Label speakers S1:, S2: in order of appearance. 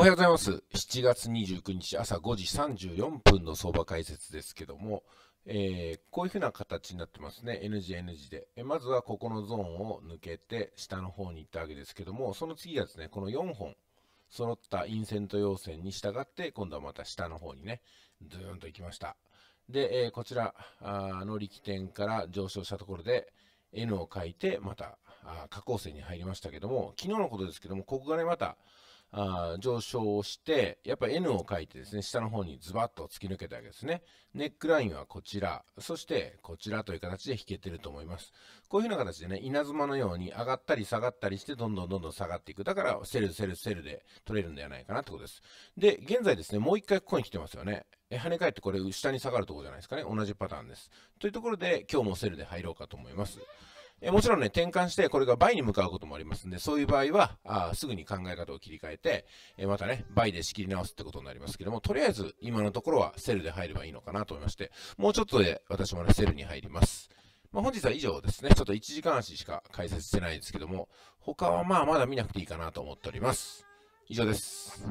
S1: おはようございます。7月29日朝5時34分の相場解説ですけども、えー、こういうふうな形になってますね。NG、NG で。えまずはここのゾーンを抜けて下の方に行ったわけですけども、その次がですね、この4本揃った陰線と陽線に従って、今度はまた下の方にね、ズーンと行きました。で、えー、こちらの力点から上昇したところで、N を書いて、また下降線に入りましたけども、昨日のことですけども、ここがね、また、あ上昇をして、やっぱ N を書いてですね、下の方にズバッと突き抜けたわけですね。ネックラインはこちら、そしてこちらという形で引けてると思います。こういうふうな形でね、稲妻のように上がったり下がったりして、どんどんどんどん下がっていく。だから、セルセルセルで取れるんではないかなってことです。で、現在ですね、もう一回ここに来てますよね。え跳ね返ってこれ下に下がるところじゃないですかね。同じパターンです。というところで、今日もセルで入ろうかと思います。えもちろんね、転換してこれが倍に向かうこともありますんで、そういう場合は、あすぐに考え方を切り替えて、えまたね、倍で仕切り直すってことになりますけども、とりあえず今のところはセルで入ればいいのかなと思いまして、もうちょっとで私もね、セルに入ります。まあ、本日は以上ですね。ちょっと1時間足しか解説してないんですけども、他はまあまだ見なくていいかなと思っております。以上です。